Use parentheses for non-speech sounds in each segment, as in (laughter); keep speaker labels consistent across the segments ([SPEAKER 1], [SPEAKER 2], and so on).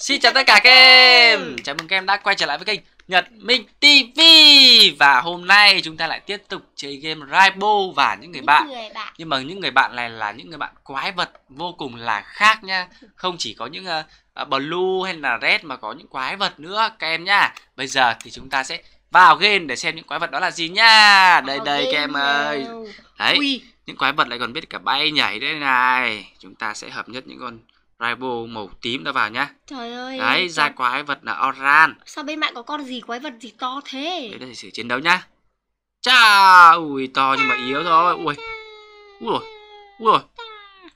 [SPEAKER 1] Xin chào tất cả các em ừ. Chào mừng các em đã quay trở lại với kênh Nhật Minh TV Và hôm nay chúng ta lại tiếp tục chơi game Raibo và những người bạn. Nhưng mà những người bạn này là những người bạn quái vật vô cùng là khác nha Không chỉ có những uh, blue hay là red mà có những quái vật nữa các em nha Bây giờ thì chúng ta sẽ vào game để xem những quái vật đó là gì nha Đây đây các em ơi Đấy, những quái vật lại còn biết cả bay nhảy đây này Chúng ta sẽ hợp nhất những con Raibo màu tím đã vào nhá. Trời ơi. Đấy, ra sao... quái vật là Oran. Sao bên bạn có con gì quái vật gì to thế? Đấy là sự chiến đấu nhá. Chà, ui to nhưng mà yếu thôi. Ui. Ui rồi. Ui rồi.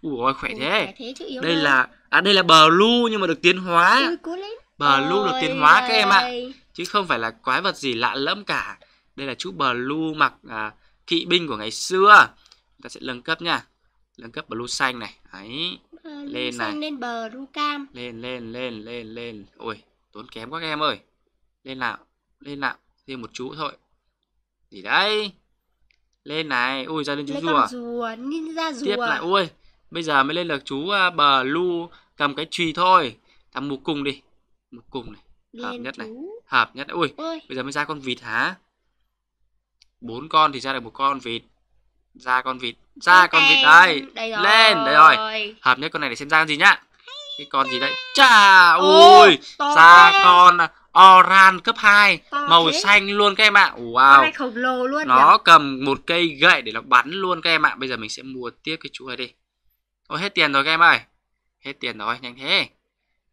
[SPEAKER 1] Ui rồi, khỏe ui, thế. thế đây đâu. là à đây là Blue nhưng mà được tiến hóa. Ui, Blue Ôi được tiến hóa ơi. các em ạ. Chứ không phải là quái vật gì lạ lẫm cả. Đây là chú Blue mặc à, kỵ binh của ngày xưa. Chúng ta sẽ nâng cấp nha. Nâng cấp Blue xanh này. Đấy. Ờ, lên này lên bờ ru cam lên lên lên lên lên ôi tốn kém quá các em ơi lên nào lên nào thêm một chú thôi gì đấy lên này ui ra lên chú lên rùa rùa ninja rùa tiếp lại ui bây giờ mới lên được chú à, bờ lu cầm cái chùy thôi cầm một cùng đi một cùng này hợp nhất này hợp nhất ui bây giờ mới ra con vịt hả bốn con thì ra được một con vịt ra con vịt ra okay. con vịt đây, đây rồi. lên đây rồi hợp nhất con này để xem ra con gì nhá cái con gì đấy chà ui ra thế. con oran cấp 2 to màu thế. xanh luôn các em ạ wow khổng lồ luôn nó nhỉ? cầm một cây gậy để nó bắn luôn các em ạ bây giờ mình sẽ mua tiếp cái chú này đi ôi hết tiền rồi các em ơi hết tiền rồi nhanh thế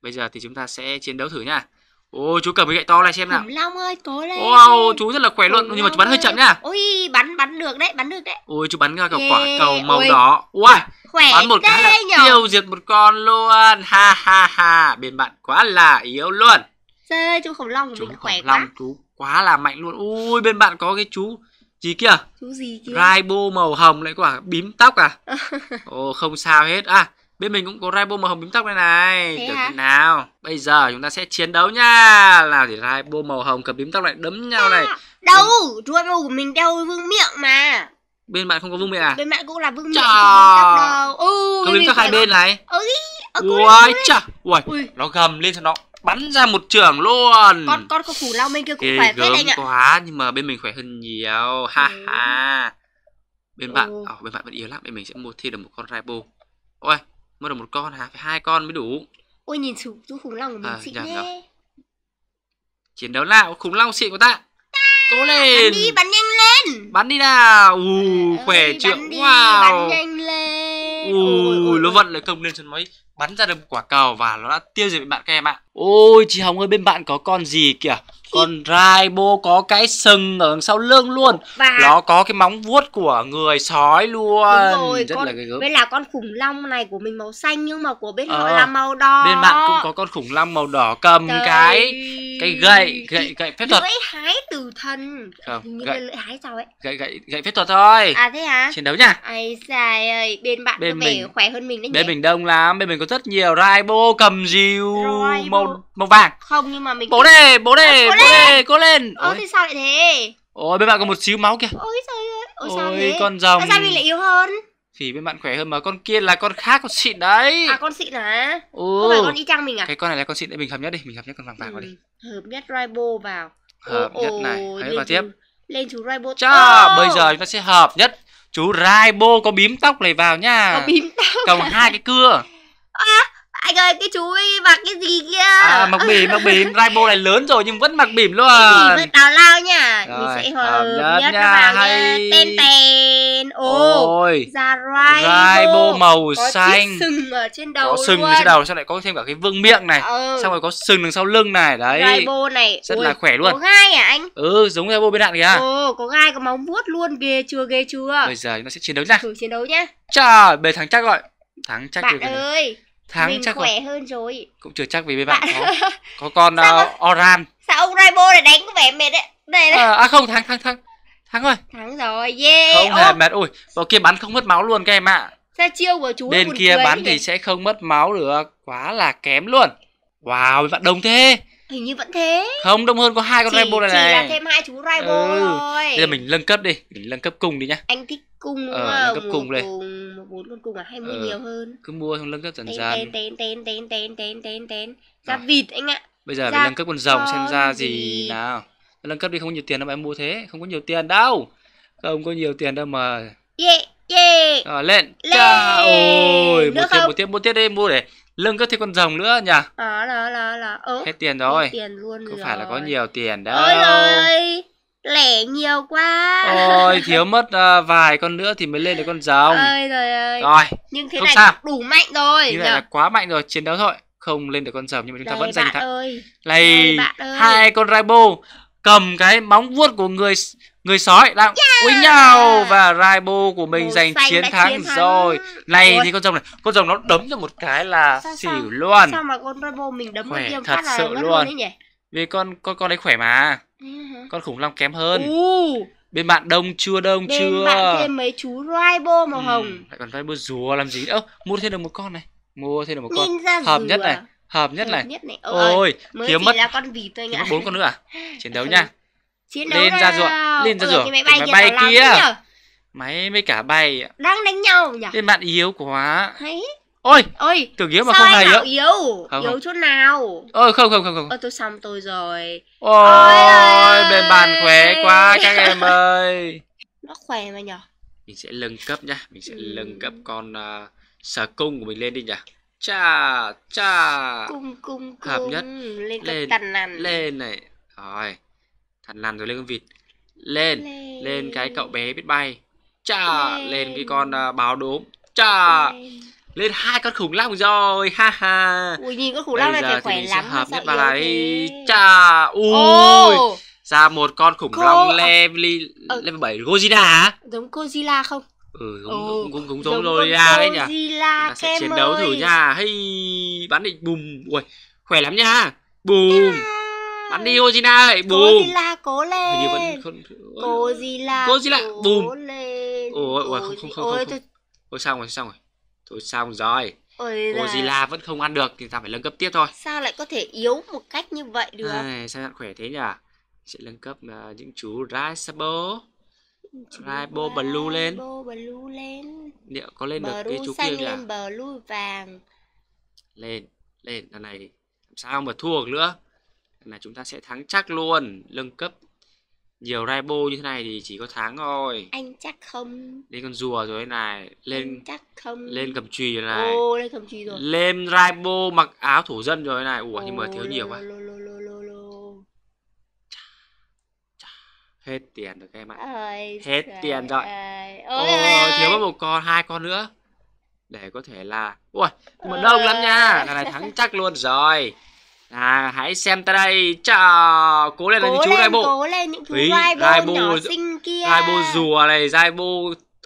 [SPEAKER 1] bây giờ thì chúng ta sẽ chiến đấu thử nhá. Ô chú cầm cái gậy to này xem nào. Khủng long ơi, cố lên. Wow, chú rất là khỏe luôn, nhưng mà chú bắn hơi chậm nhá. Ôi, bắn bắn được đấy, bắn được đấy. Ôi, chú bắn ra cả quả cầu màu Ôi. đỏ. Wow. Khỏe bắn một cái là tiêu diệt một con luôn. Ha ha ha, bên bạn quá là yếu luôn. Trời ơi, chú khủng long của chú mình khỏe long, Chú quá là mạnh luôn. Ui, bên bạn có cái chú gì kia? Chú gì kia? Rainbow màu hồng lại quả bím tóc à? (laughs) Ồ, không sao hết. À, bên mình cũng có Raibo màu hồng bím tóc đây này Thế Tưởng hả? nào Bây giờ chúng ta sẽ chiến đấu nha Nào thì Raibo màu hồng cầm bím tóc lại đấm nhau này Đâu, chuột màu của mình đeo vương miệng mà Bên bạn không có vương miệng à? Bên bạn cũng là vương miệng không có Ừ, Cầm bím tóc hai bên này Ôi, ờ, ôi, chà Ui, nó gầm lên cho nó bắn ra một trường luôn con con có phủ lao bên kia cũng Kê khỏe phết anh ạ quá nhưng mà bên mình khỏe hơn nhiều ha ừ. ha bên bạn oh, bên bạn vẫn yếu lắm bên mình sẽ mua thêm được một con raibo ôi mới được một con hả? Phải hai con mới đủ. Ôi nhìn chú, chú khủng long của mình à, xịn dạ, thế. Chiến đấu nào, khủng long xịn của ta. Cố lên. Bắn đi, bắn nhanh lên. Bắn đi nào. Ù, khỏe trượng. Wow. Bắn nhanh lên. Ui, ui, nó vận lại công lên chân máy bắn ra được một quả cầu và nó đã tiêu diệt bạn các em ạ ôi chị hồng ơi bên bạn có con gì kìa con Raibo có cái sừng ở sau lưng luôn và... nó có cái móng vuốt của người sói luôn Đúng rồi, rất con... là cái gớm bên là con khủng long này của mình màu xanh nhưng mà của bên ờ, họ là màu đỏ bên bạn cũng có con khủng long màu đỏ cầm Trời... cái cái gậy gậy gậy phép thuật lưỡi hái từ thần không gậy lưỡi hái sao ấy gậy gậy gậy phép thuật thôi à thế hả chiến đấu nha ai xài ơi bên bạn bên có mình... khỏe hơn mình đấy bên mình đông lắm bên mình có rất nhiều Raibo cầm dìu màu màu vàng Không nhưng mà mình Bố đề, bố đề, bố đề, cố lên Ơ thì sao lại thế Ôi bên bạn còn một xíu máu kìa Ôi trời ơi, ôi, ôi sao thế con rồng Sao mình lại yếu hơn thì bên bạn khỏe hơn mà con kia là con khác con xịn đấy à con xịn hả ừ. không phải con y chang mình à cái con này là con xịn đấy mình hợp nhất đi mình hợp nhất con vàng vàng ừ. vào đi ừ, hợp nhất ribo vào hợp nhất này hãy vào tiếp lên chú ribo cho oh. bây giờ chúng ta sẽ hợp nhất chú ribo có bím tóc này vào nha có bím tóc cầm à? hai cái cưa à, anh ơi cái chú ấy mặc cái gì kia à mặc bỉm mặc bỉm (laughs) Raibo này lớn rồi nhưng vẫn mặc bỉm luôn cái gì tào lao nha rồi, mình sẽ hợp nhất, nhất nha vào hay... nha tên tèn ồ Ôi, ra Raibo. Raibo màu có xanh có sừng ở trên đầu có sừng luôn. ở trên đầu xong lại có thêm cả cái vương miệng này ừ. xong rồi có sừng đằng sau lưng này đấy Raibo này rất Ôi, là khỏe luôn có gai à anh ừ giống Raibo bên đạn kìa ồ có gai có móng vuốt luôn ghê chưa ghê chưa bây giờ chúng ta sẽ chiến đấu nha thử chiến đấu nhá trời bề thắng chắc rồi thắng chắc bạn ơi tháng mình chắc khỏe là... hơn rồi cũng chưa chắc vì bên bạn, bạn... có (laughs) có con uh, oran sao ông raibo này đánh có vẻ mệt đấy này, này. Ờ, à, à không thắng thắng thắng thắng rồi thắng rồi yeah không hề mệt ui vào kia bắn không mất máu luôn các em ạ à. sao chiêu của chú bên kia bắn thì sẽ không mất máu được quá là kém luôn wow bạn đông thế hình như vẫn thế không đông hơn có hai con chỉ, rival này chỉ này là thêm hai chú rival ừ. rồi bây giờ mình nâng cấp đi mình nâng cấp cung đi nhá anh thích cung đúng ờ, không? cấp cung đây một bốn con cung à hay mua ờ, nhiều hơn cứ mua xong nâng cấp dần tên, dần tên tên tên tên tên tên tên ra à. vịt anh ạ bây giờ mình nâng cấp con rồng xem ra gì, gì nào nâng cấp đi không có nhiều tiền đâu mà em mua thế không có nhiều tiền đâu không có nhiều tiền đâu mà yeah à, lên, lện ôi một tiết một tiết một tiết đây mua để lưng các thêm con rồng nữa nhỉ đó đó đó đó ừ. hết tiền rồi hết tiền luôn có rồi. phải là có nhiều tiền đâu ôi ơi, lẻ nhiều quá ôi (laughs) thiếu mất uh, vài con nữa thì mới lên được con rồng ơi trời, ơi rồi nhưng thế không này sao. đủ mạnh rồi như này là quá mạnh rồi chiến đấu thôi không lên được con rồng nhưng mà chúng ta Đấy, vẫn giành thắng này hai con rainbow cầm cái móng vuốt của người người sói đang yeah. quýnh nhau và Raibo của mình Màu giành chiến thắng chiến rồi này Ôi. thì con rồng này con rồng nó đấm cho một cái là sao, xỉu sao? luôn sao mà con Raibo mình đấm khỏe thật sự luôn, luôn nhỉ? vì con con con đấy khỏe mà uh-huh. con khủng long kém hơn uh. bên bạn đông chưa đông bên chưa bạn thêm mấy chú Raibo màu ừ. hồng lại còn Raibo rùa làm gì ơ mua thêm được một con này mua thêm được một con hợp nhất này hợp nhất này, ôi, ôi thiếu mất là con vịt thôi nhỉ bốn con nữa à chiến đấu (laughs) nha chiến đấu lên ra ruộng lên ra ruộng máy bay, bay, kia máy với cả bay đang đánh nhau nhỉ lên bạn yếu quá Hay. ôi ôi tưởng yếu mà không hề yếu yếu không, yếu chút nào ôi không không không không ôi tôi xong tôi rồi ôi, bên bàn khỏe quá các em (laughs) ơi nó khỏe mà nhở mình sẽ nâng cấp nhá mình sẽ ừ. nâng ừ. cấp con uh, ờ, sở cung của mình lên đi nhỉ cha cha cung cung cung hợp nhất lên lên lên này rồi Sẵn làm rồi lên con vịt lên lên, lên cái cậu bé biết bay chà lên, lên cái con uh, báo đốm chà lên. lên hai con khủng long rồi ha ha ui nhìn con khủng long này thì khỏe lắm hợp nhất ba này chà ui ra một con khủng cô... long level ờ. level bảy Godzilla hả giống Godzilla không ừ cũng cũng, cũng, cũng giống, giống Godzilla đấy nhỉ Godzilla sẽ chiến đấu ơi. thử nha hay bắn định bùm ui khỏe lắm nha bùm yeah bắn đi Ozina ơi bùm Godzilla cố lên Hình như vẫn không Godzilla Godzilla bùm lên ôi không không không ôi, không ôi xong rồi xong rồi thôi xong rồi Ôi Godzilla vẫn không ăn được thì ta phải nâng cấp tiếp thôi Sao lại có thể yếu một cách như vậy được à, Sao bạn khỏe thế nhỉ Sẽ nâng cấp uh, những chú Raisabo Raibo Blue lên Blue lên Liệu có lên được cái chú kia nhỉ Blue vàng Lên Lên lần này làm sao mà thua được nữa là chúng ta sẽ thắng chắc luôn lương cấp nhiều ribo như thế này thì chỉ có thắng thôi anh chắc không lên con rùa rồi này lên anh chắc không lên cầm chùy rồi này Ô, lên cầm chùy rồi lên ribo mặc áo thủ dân rồi này ủa Ô, nhưng mà thiếu nhiều quá hết tiền rồi các em ạ ôi, hết trời tiền rồi ơi. Ôi, ôi, thiếu mất một con hai con nữa để có thể là ui mà đông lắm nha là này thắng chắc luôn rồi À hãy xem ta đây chào Cố lên cố là những chú lên, Raibo Cố lên những chú Raibo, nhỏ xinh kia Raibo rùa này Raibo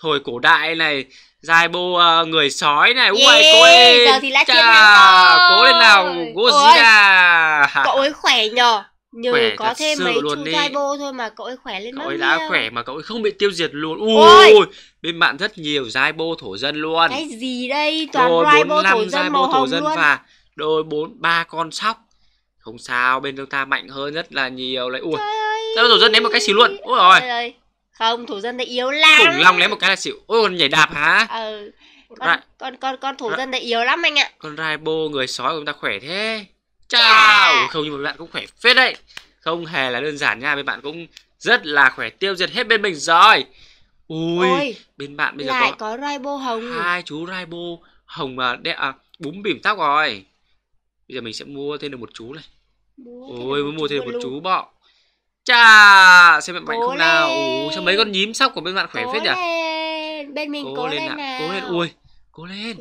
[SPEAKER 1] thời cổ đại này Raibo uh, người sói này Ui cố lên Giờ thì lá Chà Cố lên nào Cố gì à Cậu ấy khỏe nhờ Nhờ khỏe có thêm mấy luôn chú Raibo thôi mà cậu ấy khỏe lên cậu ấy đã khỏe mà cậu ấy không bị tiêu diệt luôn Ui, Ôi. bên bạn rất nhiều Raibo thổ dân luôn Cái gì đây Toàn Raibo thổ dân màu hồng dân luôn và đôi bốn ba con sóc không sao bên chúng ta mạnh hơn rất là nhiều lại ui sao thủ dân ném một cái xỉu luôn ôi rồi không thủ dân này yếu lắm khủng long ném một cái là xỉu ôi còn nhảy đạp hả ừ con Ra... con con con thủ Ra... Dạ. dân này yếu lắm anh ạ con rai raibo người sói của chúng ta khỏe thế chào yeah. Dạ. không nhưng mà bạn cũng khỏe phết đấy không hề là đơn giản nha bên bạn cũng rất là khỏe tiêu diệt hết bên mình rồi ui Ôi, bên bạn bây giờ lại có, rai raibo hồng hai chú rai raibo hồng mà đe à, búm bỉm tóc rồi bây giờ mình sẽ mua thêm được một chú này Ôi mới mua thêm một chú bọ Chà Xem bạn mạnh không lên. nào Ủa, Sao mấy con nhím sóc của bên bạn khỏe phết nhỉ lên. Bên mình cố, cố lên, lên nào Cố lên ui Cố lên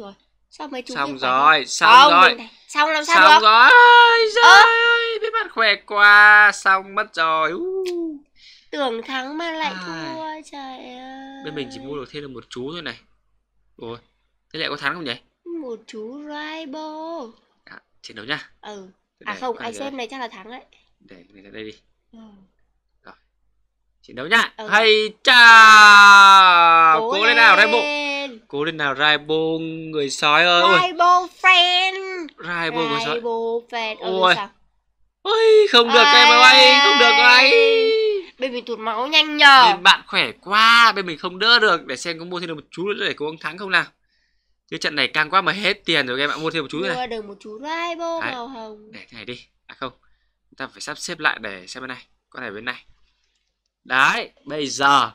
[SPEAKER 1] Sao mấy chú Xong rồi không? Xong rồi mình... Xong làm sao Xong được? rồi ơi Bên bạn khỏe quá Xong mất rồi Tưởng thắng mà lại thua Trời ơi Bên mình chỉ mua được thêm được một chú thôi này Ủa Thế lại có thắng không nhỉ Một chú rainbow, à, Chiến đấu nhá Ừ à không ai xem này chắc là thắng đấy để người ra đây đi ừ. rồi chiến đấu nhá ừ. hay cha cố, cố lên nào rai cố lên nào rai người sói ơi rai friend rai người sói friend ôi ôi không được em ơi không được anh bên mình tụt máu nhanh nhờ bên bạn khỏe quá bên mình không đỡ được để xem có mua thêm được một chú nữa để cố gắng thắng không nào cái trận này càng quá mà hết tiền rồi các em ạ mua thêm một chú nữa này được một chú rainbow Đấy. màu hồng để thế này đi à không chúng ta phải sắp xếp lại để xem bên này con này bên này Đấy, bây giờ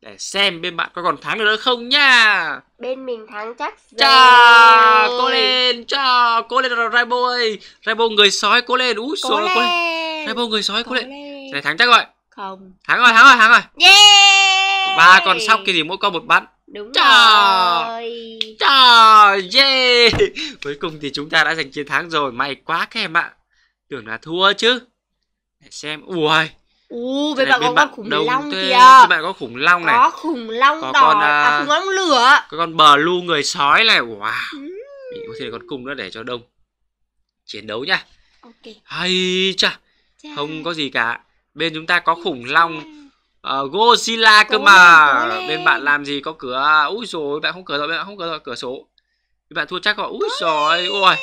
[SPEAKER 1] để xem bên bạn có còn thắng nữa không nhá. Bên mình thắng chắc rồi. Chà, cô lên, chào cô lên rainbow. Raibo ơi. Raibo người sói, cô lên. Úi cô, lên. cô lên. rainbow người sói, cô, cô lên. Này thắng chắc rồi. Không. Thắng rồi, thắng rồi, thắng rồi. Yeah. Ba con sóc kia thì mỗi con một bắn. Đúng Trời. rồi Trời yeah. (laughs) Cuối cùng thì chúng ta đã giành chiến thắng rồi May quá các em ạ Tưởng là thua chứ Để xem Ui U với bạn có con khủng long thế. kìa Với bạn có khủng long này Có khủng long có đỏ con, à, à khủng long lửa Có con bờ lu người sói này Wow ừ. Mình có thể con cung nữa để cho đông Chiến đấu nhá Ok Hay chà Không có gì cả Bên chúng ta có khủng long uh, Godzilla cơ mà bên bạn làm gì có cửa úi rồi bạn không cửa rồi bạn không cửa rồi cửa số bạn thua chắc rồi úi rồi ôi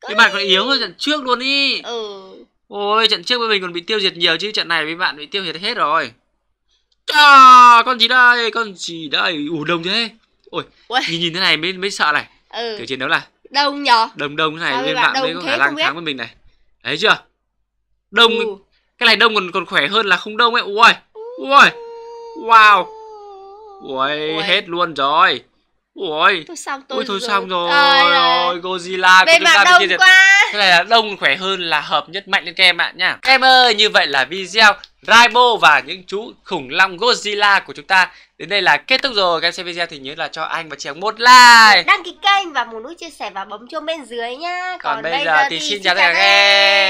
[SPEAKER 1] cái bạn còn yếu hơn trận trước luôn đi ừ. ôi trận trước với mình còn bị tiêu diệt nhiều chứ trận này với bạn bị tiêu diệt hết rồi à, con gì đây con gì đây ủ đông thế ôi Uầy. nhìn nhìn thế này mới mới sợ này ừ. kiểu chiến đấu là đông nhỏ, đông đông thế này bên bạn, bạn mới có khả năng thắng với mình này thấy chưa đông ừ. cái này đông còn còn khỏe hơn là không đông ấy ui Ui, wow Ui, hết luôn rồi Ui, Ui, thôi xong rồi Ôi, ôi Godzilla Về của chúng ta đông chia Thế này là đông khỏe hơn là hợp nhất mạnh lên các em ạ nha Các em ơi, như vậy là video Raibo và những chú khủng long Godzilla của chúng ta Đến đây là kết thúc rồi Các em xem video thì nhớ là cho anh và chị một like Đăng ký kênh và một nút chia sẻ và bấm chuông bên dưới nha Còn, Còn bây, bây giờ, giờ thì, thì xin chào tất cả các em